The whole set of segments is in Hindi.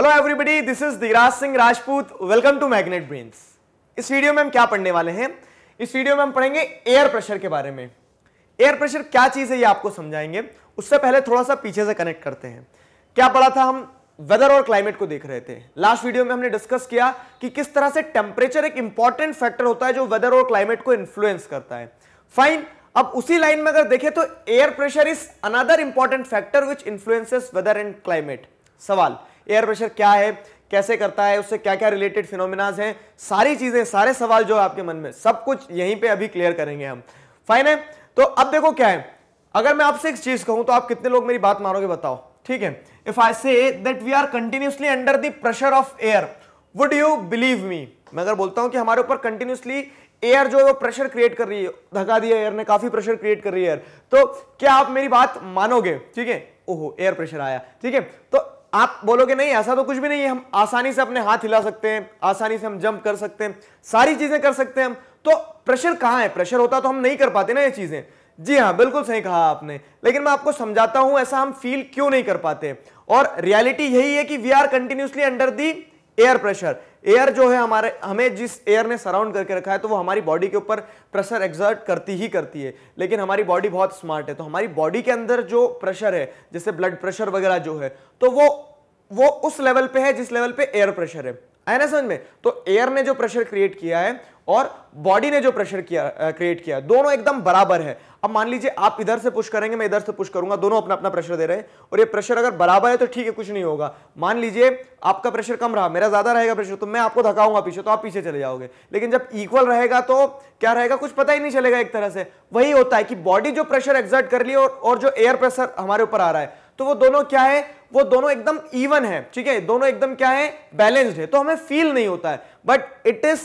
hello everybody this is Dhiraj Singh Rajput welcome to magnet brains इस वीडियो में हम क्या पढ़ने वाले हैं इस वीडियो में हम पढ़ेंगे एयर प्रेशर के बारे में एयर प्रेशर क्या चीज़ है ये आपको समझाएंगे उससे पहले थोड़ा सा पीछे से कनेक्ट करते हैं क्या पढ़ा था हम वेदर और क्लाइमेट को देख रहे थे लास्ट वीडियो में हमने डिस्कस किया कि किस तरह से टेम्परेचर एक इंपॉर्टेंट फैक्टर होता है जो वेदर और क्लाइमेट को इन्फ्लुएंस करता है फाइन अब उसी लाइन में अगर देखें तो air pressure is another important factor which influences weather and climate सवाल एयर प्रेशर क्या है कैसे करता है उससे क्या क्या रिलेटेड फिनोमिनाज हैं सारी चीजें सारे सवाल जो आपके मन में सब कुछ यहीं पे अभी क्लियर करेंगे हम फाइन है तो अब देखो क्या है अगर मैं आपसे एक चीज कहूं तो आप कितने लोग मेरी बात मारोगे बताओ ठीक है if I say that we are continuously under the pressure of air would you believe me मैं अगर बोलता हूं कि हमारे ऊपर कंटिन्यूसली एयर जो है वो प्रेशर क्रिएट कर रही है धका दिया एयर ने काफी प्रेशर क्रिएट कर रही है एयर तो क्या आप मेरी बात मानोगे ठीक है ओहो एयर प्रेशर आया ठीक है तो आप बोलोगे नहीं ऐसा तो कुछ भी नहीं है हम आसानी से अपने हाथ हिला सकते हैं आसानी से हम जंप कर सकते हैं सारी चीजें कर सकते हैं हम तो प्रेशर कहां है प्रेशर होता तो हम नहीं कर पाते ना ये चीजें जी हाँ बिल्कुल सही कहा आपने लेकिन मैं आपको समझाता हूं ऐसा हम फील क्यों नहीं कर पाते और रियलिटी यही है कि we are continuously under the air pressure air जो है हमारे हमें जिस एयर ने सराउंड करके रखा है तो वो हमारी बॉडी के ऊपर प्रेशर एग्जर्ट करती ही करती है लेकिन हमारी बॉडी बहुत स्मार्ट है तो हमारी बॉडी के अंदर जो प्रेशर है जैसे ब्लड प्रेशर वगैरह जो है तो वो वो उस लेवल पे है जिस लेवल पे एयर प्रेशर है आया ना समझ में तो एयर ने जो प्रेशर क्रिएट किया है और बॉडी ने जो प्रेशर किया क्रिएट किया दोनों एकदम बराबर है अब मान लीजिए आप इधर से पुश करेंगे मैं इधर से पुश करूंगा दोनों अपना अपना प्रेशर दे रहे हैं और ये प्रेशर अगर बराबर है तो ठीक है कुछ नहीं होगा मान लीजिए आपका प्रेशर कम रहा मेरा ज्यादा रहेगा प्रेशर तो मैं आपको धकाऊंगा पीछे तो आप पीछे चले जाओगे लेकिन जब इक्वल रहेगा तो क्या रहेगा कुछ पता ही नहीं चलेगा एक तरह से वही होता है कि बॉडी जो प्रेशर एग्जर्ट कर लिया और जो एयर प्रेशर हमारे ऊपर आ रहा है तो वो दोनों क्या है वो दोनों एकदम इवन है ठीक है दोनों एकदम क्या है बैलेंस्ड है तो हमें फील नहीं होता है बट इट इज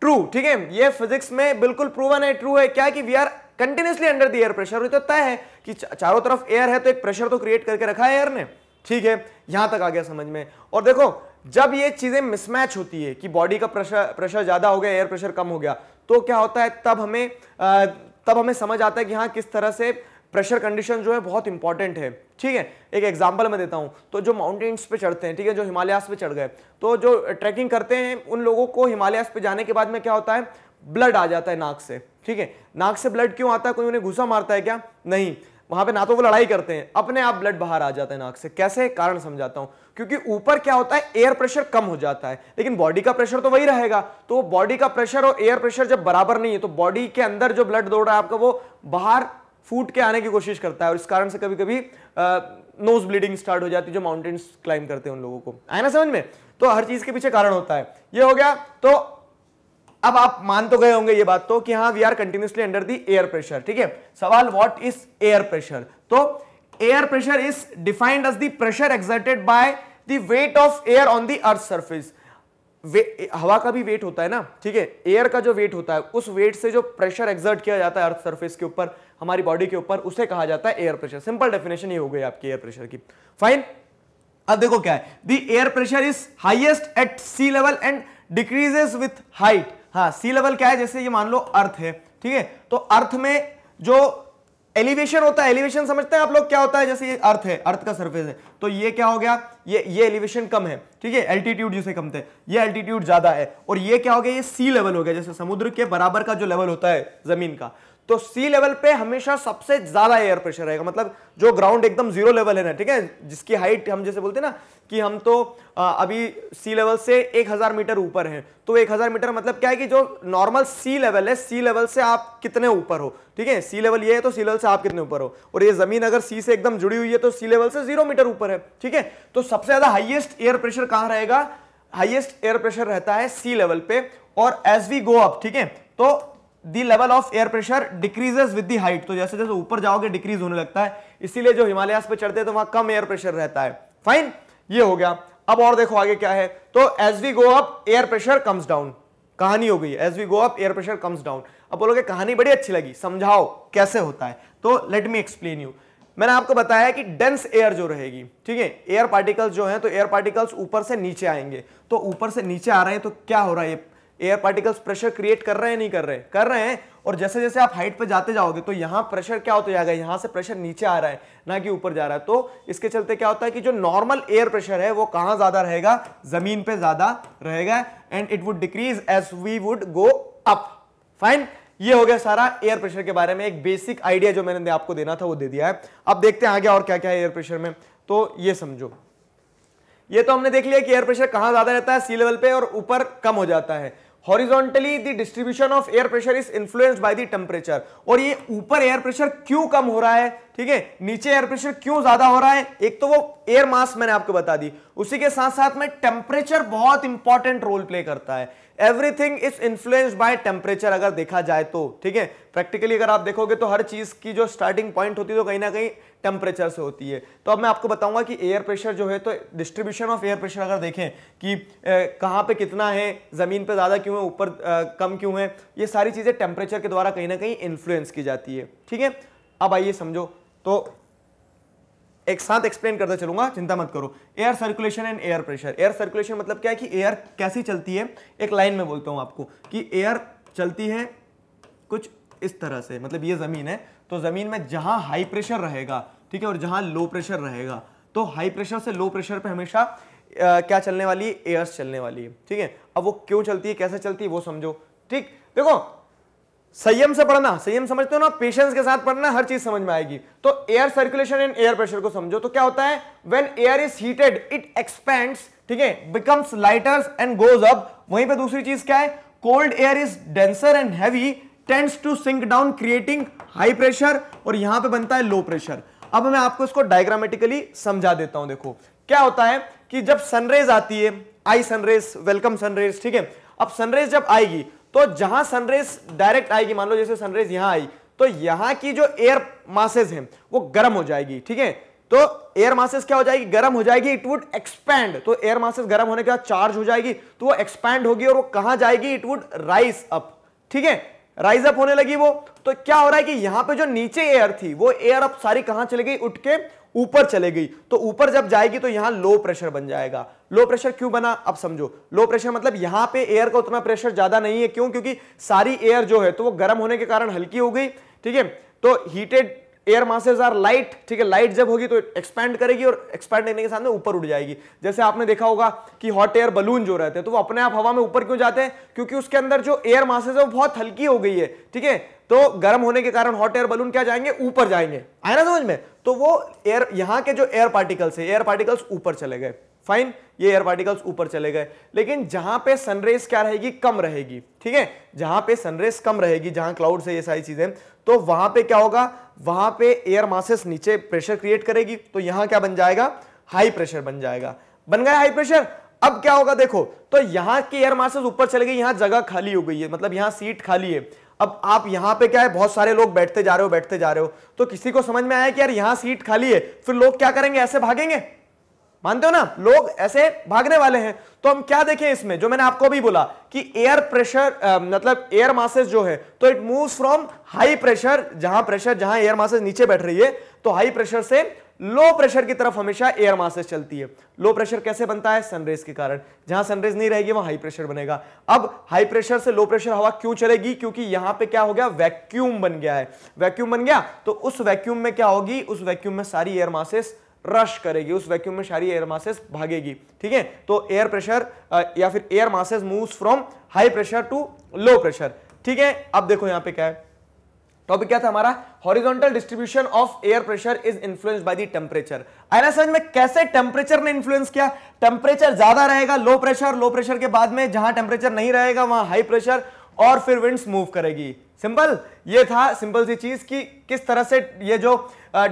ट्रू ठीक है ये फिजिक्स में बिल्कुल प्रूवन है ट्रू है क्या कि we are continuously under the air pressure तो तय है कि चारों तरफ एयर है तो एक प्रेशर तो क्रिएट करके रखा है एयर ने ठीक है यहां तक आ गया समझ में और देखो जब ये चीजें मिसमैच होती है कि बॉडी का प्रेशर प्रेशर ज्यादा हो गया एयर प्रेशर कम हो गया तो क्या होता है तब हमें आ, तब हमें समझ आता है कि हाँ किस तरह से प्रेशर कंडीशन जो है बहुत इंपॉर्टेंट है ठीक है एक एग्जाम्पल मैं देता हूँ तो जो माउंटेन्स पे चढ़ते हैं ठीक है जो हिमालयास पे चढ़ गए तो जो ट्रैकिंग करते हैं उन लोगों को हिमालयास पे जाने के बाद में क्या होता है ब्लड आ जाता है नाक से ठीक है नाक से ब्लड क्यों आता है कोई उन्हें घुसा मारता है क्या नहीं वहां पे ना तो वो लड़ाई करते हैं अपने आप ब्लड बाहर आ जाता है नाक से कैसे कारण समझाता हूं क्योंकि ऊपर क्या होता है एयर प्रेशर कम हो जाता है लेकिन बॉडी का प्रेशर तो वही रहेगा तो बॉडी का प्रेशर और एयर प्रेशर जब बराबर नहीं है तो बॉडी के अंदर जो ब्लड दौड़ रहा है आपका वो बाहर फूट के आने की कोशिश करता है और इस कारण से कभी कभी नोज ब्लीडिंग स्टार्ट हो जाती है जो माउंटेन्स क्लाइंब करते हैं उन लोगों को आया ना समझ में तो हर चीज के पीछे कारण होता है ये हो गया तो अब आप मान तो गए होंगे ये बात तो कि हाँ we are continuously under the air pressure ठीक है सवाल व्हाट इज एयर प्रेशर तो air pressure is defined as the pressure exerted by the weight of air on the earth surface हवा का भी वेट होता है ना ठीक है एयर का जो वेट होता है उस वेट से जो प्रेशर एक्सर्ट किया जाता है अर्थ सरफेस के ऊपर हमारी बॉडी के ऊपर उसे कहा जाता है एयर प्रेशर सिंपल डेफिनेशन ही हो गई आपकी एयर प्रेशर की फाइन अब देखो क्या है the air pressure is highest at sea level and decreases with height हाँ सी लेवल क्या है जैसे ये मान लो अर्थ है ठीक है तो अर्थ में जो एलिवेशन होता है एलिवेशन समझते हैं आप लोग क्या होता है जैसे ये अर्थ है अर्थ का सरफेस है तो ये क्या हो गया ये ये एलिवेशन कम है ठीक है एल्टीट्यूड जिसे कम थे ये एल्टीट्यूड ज्यादा है और ये क्या हो गया ये सी लेवल हो गया जैसे समुद्र के बराबर का जो लेवल होता है जमीन का तो सी लेवल पे हमेशा सबसे ज्यादा एयर प्रेशर रहेगा मतलब जो ग्राउंड एकदम जीरो लेवल है ना ठीक है जिसकी हाइट हम जैसे बोलते हैं ना कि हम तो आ, अभी सी लेवल से 1000 मीटर ऊपर हैं तो 1000 मीटर मतलब क्या है कि जो नॉर्मल सी लेवल है सी लेवल से आप कितने ऊपर हो ठीक है सी लेवल ये है तो सी लेवल से आप कितने ऊपर हो और ये जमीन अगर सी से एकदम जुड़ी हुई है तो सी लेवल से जीरो मीटर ऊपर है ठीक है तो सबसे ज्यादा हाइएस्ट एयर प्रेशर कहां रहेगा हाइएस्ट एयर प्रेशर रहता है सी लेवल पे और एज वी गो अप ठीक है तो the level of air pressure decreases with the height तो जैसे जैसे ऊपर जाओगे डिक्रीज होने लगता है इसीलिए जो हिमालयस पे चढ़ते हैं तो वहां कम एयर प्रेशर रहता है फाइन ये हो गया अब और देखो आगे क्या है तो as we go up air pressure comes down कहानी हो गई as we go up air pressure comes down अब बोलोगे कहानी बड़ी अच्छी लगी समझाओ कैसे होता है तो लेट मी एक्सप्लेन यू मैंने आपको बताया कि डेंस एयर जो रहेगी ठीक है एयर पार्टिकल्स जो हैं तो एयर पार्टिकल्स ऊपर से नीचे आएंगे तो ऊपर से नीचे आ रहे हैं तो क्या हो रहा है एयर पार्टिकल्स प्रेशर क्रिएट कर रहे हैं नहीं कर रहे कर रहे हैं और जैसे जैसे आप हाइट पर जाते जाओगे तो यहाँ प्रेशर क्या होता जाएगा यहाँ से प्रेशर नीचे आ रहा है ना कि ऊपर जा रहा है तो इसके चलते क्या होता है कि जो नॉर्मल एयर प्रेशर है वो कहाँ ज़्यादा रहेगा ज़मीन पे ज़्यादा रहेगा and it would decrease as we would go up fine ये हो गया सारा एयर प्रेशर के बारे में एक बेसिक आइडिया जो मैंने आपको देना था वो दे दिया है अब देखते हैं आगे और क्या क्या है एयर प्रेशर में तो ये समझो ये तो हमने देख लिया कि एयर प्रेशर कहां ज़्यादा रहता है सी लेवल पे और ऊपर कम हो जाता है horizontally the distribution of air pressure is influenced by the temperature और ये ऊपर एयर प्रेशर क्यों कम हो रहा है ठीक है नीचे एयर प्रेशर क्यों ज्यादा हो रहा है एक तो वो एयर मास मैंने आपको बता दी उसी के साथ साथ में टेम्परेचर बहुत इंपॉर्टेंट रोल प्ले करता है everything is influenced by temperature अगर देखा जाए तो ठीक है प्रैक्टिकली अगर आप देखोगे तो हर चीज की जो स्टार्टिंग पॉइंट होती है तो कहीं ना कहीं टेम्परेचर से होती है तो अब मैं आपको बताऊंगा कि एयर प्रेशर जो है तो डिस्ट्रीब्यूशन ऑफ एयर प्रेशर अगर देखें कि कहाँ पे कितना है ज़मीन पे ज़्यादा क्यों है ऊपर कम क्यों है ये सारी चीज़ें टेम्परेचर के द्वारा कहीं ना कहीं इन्फ्लुएंस की जाती है ठीक है अब आइए समझो तो एक साथ एक्सप्लेन करता चलूंगा चिंता मत करो air circulation and air pressure air circulation मतलब क्या है कि एयर कैसी चलती है एक लाइन में बोलता हूं आपको कि एयर चलती है कुछ इस तरह से मतलब ये ज़मीन है तो ज़मीन में जहां हाई प्रेशर रहेगा ठीक है और जहां लो प्रेशर रहेगा तो हाई प्रेशर से लो प्रेशर पर हमेशा आ, क्या चलने वाली है एयर्स चलने वाली है ठीक है अब वो क्यों चलती है कैसे चलती है वो समझो ठीक देखो संयम से पढ़ना संयम समझते हो ना पेशेंस के साथ पढ़ना हर चीज समझ में आएगी तो air circulation and air pressure को समझो तो क्या होता है when air is heated it expands ठीक है becomes lighters and goes up वहीं पे दूसरी चीज क्या है cold air is denser and heavy tends to sink down creating high pressure और यहां पर बनता है लो प्रेशर अब मैं आपको इसको डायग्रामेटिकली समझा देता हूं देखो क्या होता है कि जब सनरेज आती है आई सनरेज वेलकम सनरेज ठीक है अब सनरेज जब आएगी तो जहां सनरेज डायरेक्ट आएगी मान लो जैसे सनरेज यहां आई तो यहां की जो एयर मासेज है वो गर्म हो जाएगी ठीक है तो एयर मासेस क्या हो जाएगी गर्म हो जाएगी इट वुड एक्सपैंड तो एयर मासेस गर्म होने के बाद चार्ज हो जाएगी तो वो एक्सपैंड होगी और वो कहां जाएगी इट वुड राइज अप ठीक है राइज अप होने लगी वो तो क्या हो रहा है कि यहां पे जो नीचे एयर थी वो एयर अप सारी कहां चली गई उठ के ऊपर चले गई तो ऊपर जब जाएगी तो यहाँ लो प्रेशर बन जाएगा लो प्रेशर क्यों बना अब समझो लो प्रेशर मतलब यहां पे एयर का उतना प्रेशर ज़्यादा नहीं है क्यों क्योंकि सारी एयर जो है तो वो गर्म होने के कारण हल्की हो गई ठीक है तो heated air masses are light ठीक है लाइट जब होगी तो एक्सपैंड करेगी और एक्सपैंड करने के साथ में ऊपर उड़ जाएगी जैसे आपने देखा होगा कि हॉट एयर बलून जो रहते हैं तो वो अपने आप हवा में ऊपर क्यों जाते हैं क्योंकि उसके अंदर जो एयर मासेज है वो बहुत हल्की हो गई है ठीक है तो गर्म होने के कारण हॉट एयर बलून क्या जाएंगे ऊपर जाएंगे आया ना समझ में तो वो एयर यहाँ के जो एयर पार्टिकल्स है एयर पार्टिकल्स ऊपर चले गए फाइन ये एयर पार्टिकल्स ऊपर चले गए लेकिन जहां पे सनरेज क्या रहेगी कम रहेगी ठीक है जहां पे सनरेज कम रहेगी जहां क्लाउड है ये सारी चीजें तो वहां पे क्या होगा वहां पे एयर मासेस नीचे प्रेशर क्रिएट करेगी तो यहां क्या बन जाएगा हाई प्रेशर बन जाएगा बन गया हाई प्रेशर अब क्या होगा देखो तो यहां की एयर मासेस ऊपर चले गई यहां जगह खाली हो गई है मतलब यहां सीट खाली है अब आप यहां पे क्या है बहुत सारे लोग बैठते जा रहे हो बैठते जा रहे हो तो किसी को समझ में आया कि यार यहां सीट खाली है फिर लोग क्या करेंगे ऐसे भागेंगे मानते हो ना लोग ऐसे भागने वाले हैं तो हम क्या देखें इसमें जो मैंने आपको भी बोला कि एयर प्रेशर मतलब एयर मासेस जो है तो it moves from high pressure जहां प्रेशर जहां एयर मासेस नीचे बैठ रही है तो हाई प्रेशर से लो प्रेशर की तरफ हमेशा एयर मासेस चलती है लो प्रेशर कैसे बनता है सनरेज के कारण जहां सनरेज नहीं रहेगी वहां हाई प्रेशर बनेगा अब हाई प्रेशर से लो प्रेशर हवा क्यों चलेगी क्योंकि यहां पे क्या हो गया वैक्यूम बन गया है वैक्यूम बन गया तो उस वैक्यूम में क्या होगी उस वैक्यूम में सारी एयर मासेस रश करेगी उस वैक्यूम में सारी एयर मासेस भागेगी ठीक है तो एयर प्रेशर या फिर air masses move from high pressure to low pressure ठीक है अब देखो यहां पर क्या है टॉपिक तो क्या था हमारा horizontal distribution of air pressure is influence by the temperature आई ना समझ में कैसे टेम्परेचर ने इन्फ्लुएंस किया टेम्परेचर ज्यादा रहेगा लो प्रेशर लो प्रेशर के बाद में जहां टेम्परेचर नहीं रहेगा वहां हाई प्रेशर और फिर विंड्स मूव करेगी सिंपल ये था सिंपल सी चीज कि किस तरह से ये जो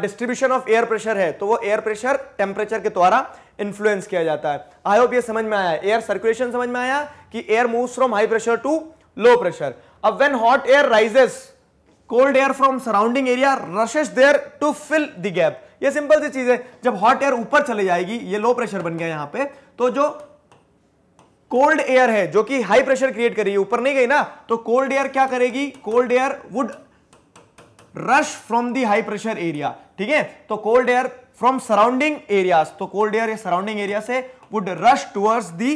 डिस्ट्रीब्यूशन ऑफ एयर प्रेशर है तो वो एयर प्रेशर टेम्परेचर के द्वारा इन्फ्लुएंस किया जाता है आई होप ये समझ में आया एयर सर्कुलेशन समझ में आया कि air moves from high pressure to low pressure अब when hot air rises cold air from surrounding area rushes there to fill the gap ये सिंपल सी चीज है जब हॉट एयर ऊपर चले जाएगी ये लो प्रेशर बन गया यहां पे तो जो कोल्ड एयर है जो कि हाई प्रेशर क्रिएट करेगी ऊपर नहीं गई ना तो कोल्ड एयर क्या करेगी cold air would rush from the high pressure area ठीक है तो cold air from surrounding area तो कोल्ड एयर सराउंडिंग एरिया से would rush towards the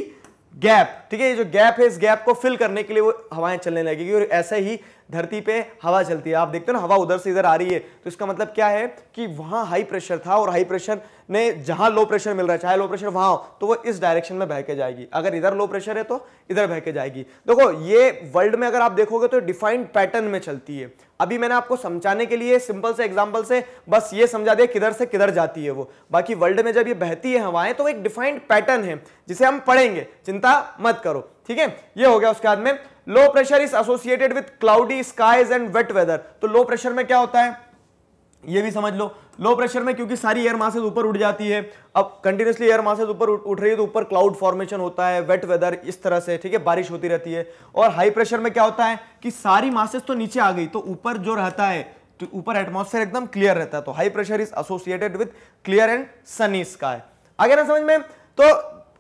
gap ठीक है ये जो गैप है इस गैप को फिल करने के लिए वो हवाएं चलने लगेगी और ऐसे ही धरती पे हवा चलती है आप देखते हो ना हवा उधर से इधर आ रही है तो इसका मतलब क्या है कि वहां हाई प्रेशर था और हाई प्रेशर ने जहां लो प्रेशर मिल रहा है चाहे लो प्रेशर वहां हो तो वो इस डायरेक्शन में बह के जाएगी अगर इधर लो प्रेशर है तो इधर बह के जाएगी देखो ये वर्ल्ड में अगर आप देखोगे तो डिफाइंड पैटर्न में चलती है अभी मैंने आपको समझाने के लिए सिंपल से एग्जाम्पल से बस ये समझा दिया किधर से किधर जाती है वो बाकी वर्ल्ड में जब ये बहती है हवाएं तो एक डिफाइंड पैटर्न है जिसे हम पढ़ेंगे चिंता मत करो ठीक है ये हो गया उसके बाद में low pressure is associated with cloudy skies and wet weather तो लो प्रेशर में क्या होता है ये भी समझ लो लो प्रेशर में क्योंकि सारी एयर मासेज ऊपर उठ जाती है अब कंटिन्यूसली एयर मासेज ऊपर उठ रही है तो ऊपर क्लाउड फॉर्मेशन होता है वेट वेदर इस तरह से ठीक है बारिश होती रहती है और हाई प्रेशर में क्या होता है कि सारी मासेज तो नीचे आ गई तो ऊपर जो रहता है तो ऊपर एटमोसफेयर एकदम क्लियर रहता है तो high pressure is associated with clear and sunny sky आगे ना समझ में तो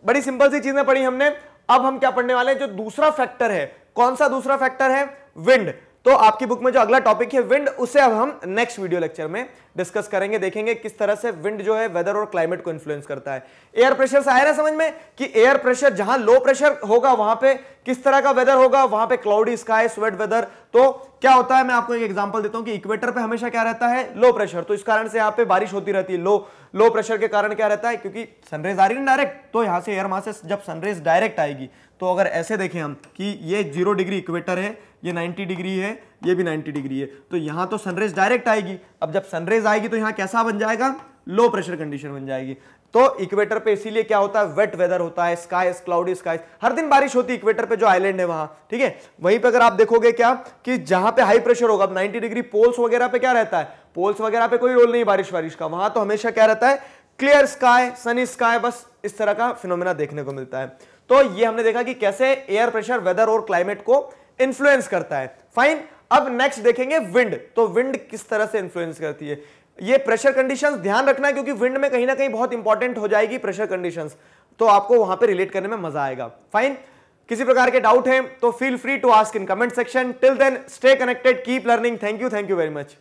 बड़ी सिंपल सी चीजें पढ़ी हमने अब हम क्या पढ़ने वाले हैं जो दूसरा फैक्टर है कौन सा दूसरा फैक्टर है विंड तो आपकी बुक में जो अगला टॉपिक है विंड उसे अब हम नेक्स्ट वीडियो लेक्चर में डिस्कस करेंगे देखेंगे किस तरह से विंड जो है वेदर और क्लाइमेट को इन्फ्लुएंस करता है एयर प्रेशर से आया ना समझ में कि एयर प्रेशर जहां लो प्रेशर होगा वहां पे किस तरह का वेदर होगा वहां पे क्लाउडी स्काई स्वेट वेदर तो क्या होता है मैं आपको एक एग्जाम्पल देता हूं कि इक्वेटर पर हमेशा क्या रहता है लो प्रेशर तो इस कारण से यहाँ पे बारिश होती रहती है लो लो प्रेशर के कारण क्या रहता है क्योंकि सनरेज आ रही है डायरेक्ट तो यहां से एयर मासेस जब सनरेज डायरेक्ट आएगी तो अगर ऐसे देखें हम कि ये जीरो डिग्री इक्वेटर है ये 90 डिग्री है ये भी 90 डिग्री है तो यहाँ तो सनरेज डायरेक्ट आएगी अब जब सनरेज आएगी तो यहाँ कैसा बन जाएगा लो प्रेशर कंडीशन बन जाएगी तो इक्वेटर पे इसीलिए क्या होता है वेट वेदर होता है स्काई क्लाउडी स्काई हर दिन बारिश होती है इक्वेटर पे जो आइलैंड है वहां ठीक है वहीं पे अगर आप देखोगे क्या कि जहां पे हाई प्रेशर होगा अब 90 डिग्री पोल्स वगैरह पे क्या रहता है पोल्स वगैरह पे कोई रोल नहीं बारिश वारिश का वहां तो हमेशा क्या रहता है क्लियर स्काई सनी स्काई बस इस तरह का फिनोमिना देखने को मिलता है तो ये हमने देखा कि कैसे एयर प्रेशर वेदर और क्लाइमेट को इन्फ्लुएंस करता है फाइन अब नेक्स्ट देखेंगे विंड तो विंड किस तरह से इन्फ्लुएंस करती है ये प्रेशर कंडीशंस ध्यान रखना क्योंकि विंड में कहीं ना कहीं बहुत इंपॉर्टेंट हो जाएगी प्रेशर कंडीशंस तो आपको वहां पे रिलेट करने में मजा आएगा फाइन किसी प्रकार के डाउट हैं तो feel free to ask in comment section till then stay connected keep learning thank you thank you very much